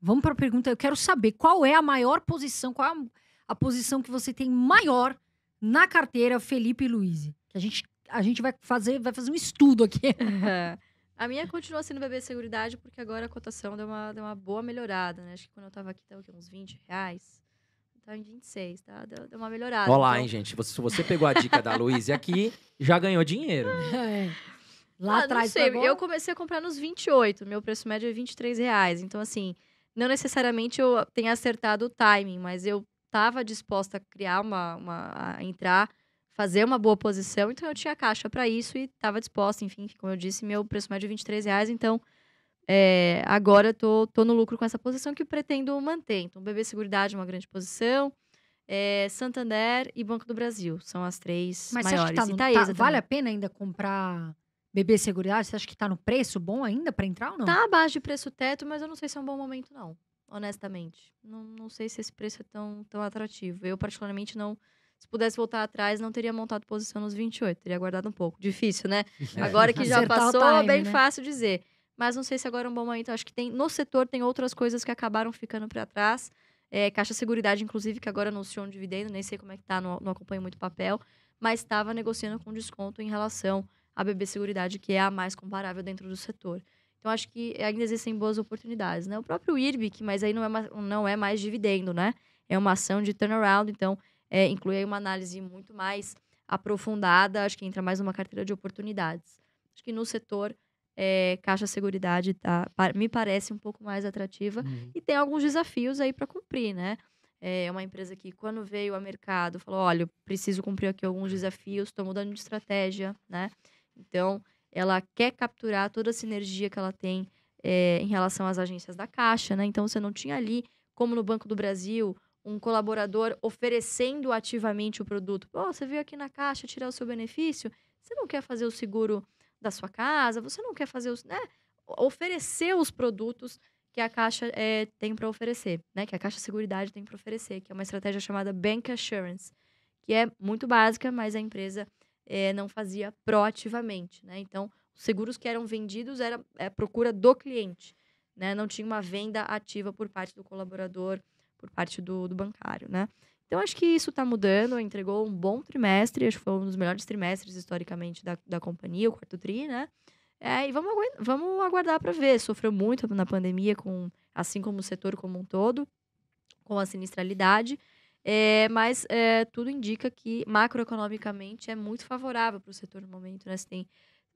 Vamos para a pergunta. Eu quero saber qual é a maior posição, qual é a, a posição que você tem maior na carteira Felipe e Luiz. A gente, a gente vai, fazer, vai fazer um estudo aqui. A minha continua sendo bebê seguridade, porque agora a cotação deu uma, deu uma boa melhorada, né? Acho que quando eu estava aqui estava uns 20 reais. Tá em 26, tá? Deu, deu uma melhorada. Olha lá, então... hein, gente. se você pegou a dica da Luiz aqui, já ganhou dinheiro. É. Lá ah, atrás, não sei. Eu comecei a comprar nos 28. Meu preço médio é 23 reais. Então, assim, não necessariamente eu tenha acertado o timing, mas eu estava disposta a criar uma, uma a entrar, fazer uma boa posição, então eu tinha caixa para isso e estava disposta, enfim, como eu disse, meu preço médio é 23 reais, então é, agora eu tô, tô no lucro com essa posição que pretendo manter. Então, BB Seguridade é uma grande posição, é, Santander e Banco do Brasil são as três Mas maiores. Mas tá, tá, vale a pena ainda comprar BB Seguridade, você acha que tá no preço bom ainda para entrar ou não? Tá abaixo de preço teto, mas eu não sei se é um bom momento, não. Honestamente. Não, não sei se esse preço é tão, tão atrativo. Eu, particularmente, não. Se pudesse voltar atrás, não teria montado posição nos 28, teria guardado um pouco. Difícil, né? É. Agora que já passou, é time, bem né? fácil dizer. Mas não sei se agora é um bom momento. Acho que tem no setor tem outras coisas que acabaram ficando para trás. É, Caixa Seguridade, inclusive, que agora anunciou um dividendo, nem sei como é que tá, não, não acompanho muito papel, mas estava negociando com desconto em relação a BB Seguridade, que é a mais comparável dentro do setor. Então, acho que ainda existem boas oportunidades, né? O próprio IRB, que mas aí não é, mais, não é mais dividendo, né? É uma ação de turnaround, então é, inclui aí uma análise muito mais aprofundada, acho que entra mais uma carteira de oportunidades. Acho que no setor, é, Caixa Seguridade tá, me parece um pouco mais atrativa uhum. e tem alguns desafios aí para cumprir, né? É uma empresa que, quando veio ao mercado, falou: olha, preciso cumprir aqui alguns desafios, estou mudando de estratégia, né? Então, ela quer capturar toda a sinergia que ela tem é, em relação às agências da Caixa, né? Então, você não tinha ali, como no Banco do Brasil, um colaborador oferecendo ativamente o produto. Pô, você veio aqui na Caixa tirar o seu benefício, você não quer fazer o seguro da sua casa, você não quer fazer os... Né? Oferecer os produtos que a Caixa é, tem para oferecer, né? Que a Caixa Seguridade tem para oferecer, que é uma estratégia chamada Bank Assurance, que é muito básica, mas a empresa é, não fazia proativamente. Né? Então, os seguros que eram vendidos era é, a procura do cliente, né? não tinha uma venda ativa por parte do colaborador, por parte do, do bancário. Né? Então, acho que isso está mudando. Entregou um bom trimestre, acho que foi um dos melhores trimestres historicamente da, da companhia, o quarto TRI. Né? É, e vamos, agu vamos aguardar para ver. Sofreu muito na pandemia, com, assim como o setor como um todo, com a sinistralidade. É, mas é, tudo indica que macroeconomicamente é muito favorável para o setor no momento. Né? Você tem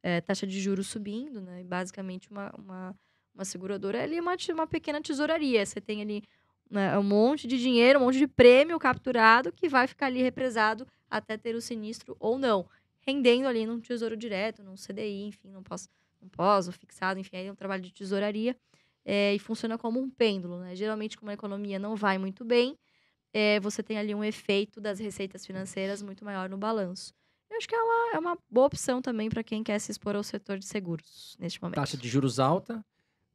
é, taxa de juros subindo, né? e basicamente uma, uma, uma seguradora é ali é uma, uma pequena tesouraria. Você tem ali né, um monte de dinheiro, um monte de prêmio capturado que vai ficar ali represado até ter o sinistro ou não, rendendo ali num tesouro direto, num CDI, enfim, num pós, num pós fixado, enfim, aí é um trabalho de tesouraria é, e funciona como um pêndulo. Né? Geralmente, como a economia não vai muito bem, é, você tem ali um efeito das receitas financeiras muito maior no balanço. Eu acho que ela é uma boa opção também para quem quer se expor ao setor de seguros neste momento. Taxa de juros alta,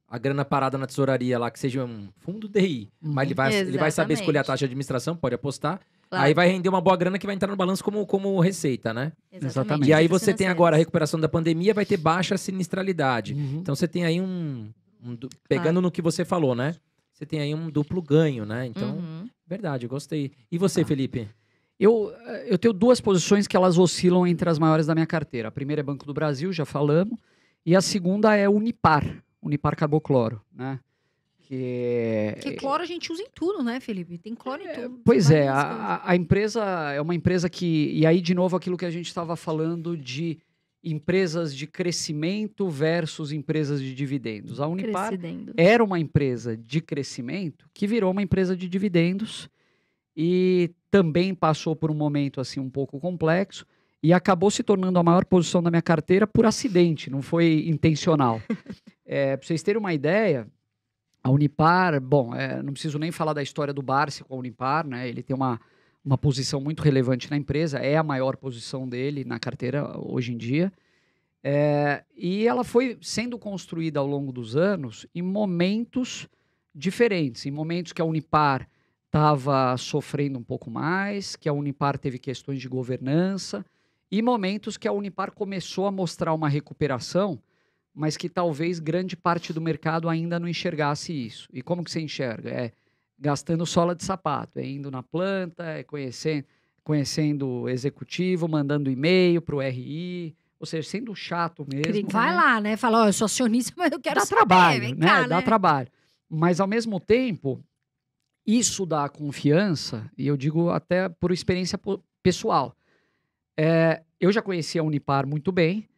a grana parada na tesouraria lá, que seja um fundo DI, mas ele vai, ele uhum. vai saber escolher a taxa de administração, pode apostar. Claro. Aí vai render uma boa grana que vai entrar no balanço como, como receita, né? Exatamente. E aí você tem agora a recuperação da pandemia, vai ter baixa sinistralidade. Uhum. Então você tem aí um. um pegando claro. no que você falou, né? você tem aí um duplo ganho, né? Então, uhum. verdade, eu gostei. E você, tá. Felipe? Eu, eh, eu tenho duas posições que elas oscilam entre as maiores da minha carteira. A primeira é Banco do Brasil, já falamos, e a segunda é Unipar, Unipar Carbocloro, né? Que... É Porque cloro a gente usa em tudo, né, Felipe? Tem cloro em é, tudo. Pois é, a, a, empresa é uma empresa que. E aí, de novo, aquilo que a gente estava falando de empresas de crescimento versus empresas de dividendos. A Unipar Crescidendo. era uma empresa de crescimento que virou uma empresa de dividendos e também passou por um momento assim um pouco complexo e acabou se tornando a maior posição da minha carteira por acidente, não foi intencional. é, Para vocês terem uma ideia, a Unipar, bom, é, não preciso nem falar da história do Barsi com a Unipar, né? Ele tem uma uma posição muito relevante na empresa, é a maior posição dele na carteira hoje em dia. É, e ela foi sendo construída ao longo dos anos em momentos diferentes, em momentos que a Unipar estava sofrendo um pouco mais, que a Unipar teve questões de governança, e momentos que a Unipar começou a mostrar uma recuperação, mas que talvez grande parte do mercado ainda não enxergasse isso. E como que você enxerga? É, gastando sola de sapato, é indo na planta, é conhecendo, conhecendo o executivo, mandando e-mail para o RI, ou seja, sendo chato mesmo. Vai né? lá, né? Fala, ó, eu sou acionista, mas eu quero Dá saber, trabalho, né? Cá, Dá né? trabalho. Mas, ao mesmo tempo, isso dá confiança, e eu digo até por experiência pessoal. É, eu já conhecia a Unipar muito bem,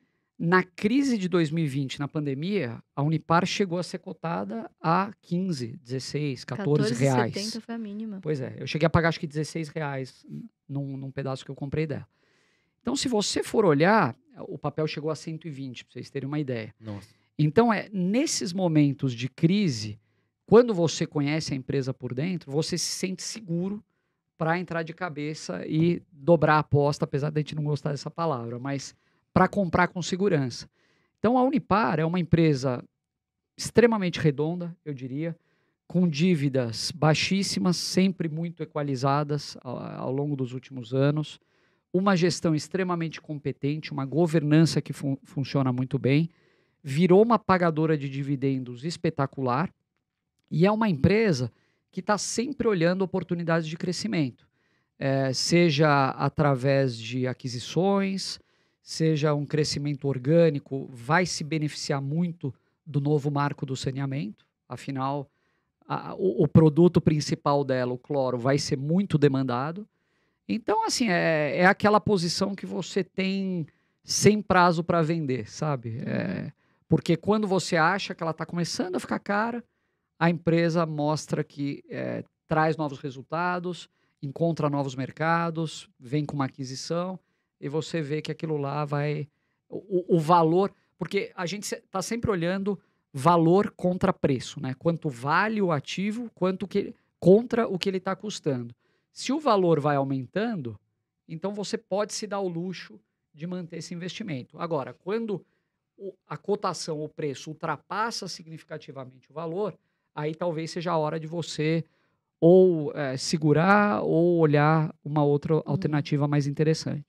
na crise de 2020, na pandemia, a Unipar chegou a ser cotada a 15, 16, 14 reais. 14,70 foi a mínima. Pois é, eu cheguei a pagar acho que 16 reais num, num pedaço que eu comprei dela. Então, se você for olhar, o papel chegou a 120, para vocês terem uma ideia. Nossa. Então, é nesses momentos de crise, quando você conhece a empresa por dentro, você se sente seguro para entrar de cabeça e dobrar a aposta, apesar de a gente não gostar dessa palavra, mas para comprar com segurança. Então a Unipar é uma empresa extremamente redonda, eu diria, com dívidas baixíssimas, sempre muito equalizadas ao, ao longo dos últimos anos, uma gestão extremamente competente, uma governança que fun funciona muito bem, virou uma pagadora de dividendos espetacular e é uma empresa que está sempre olhando oportunidades de crescimento, é, seja através de aquisições, seja um crescimento orgânico, vai se beneficiar muito do novo marco do saneamento. Afinal, a, o, o, produto principal dela, o cloro, vai ser muito demandado. Então, assim, é, é aquela posição que você tem sem prazo para vender, sabe? É, porque quando você acha que ela está começando a ficar cara, a empresa mostra que é, traz novos resultados, encontra novos mercados, vem com uma aquisição e você vê que aquilo lá vai. O, o valor. Porque a gente está sempre olhando valor contra preço, né? Quanto vale o ativo, quanto que contra o que ele está custando. Se o valor vai aumentando, então você pode se dar o luxo de manter esse investimento. Agora, quando o, a cotação, o preço ultrapassa significativamente o valor, aí talvez seja a hora de você ou é, segurar ou olhar uma outra uhum. alternativa mais interessante.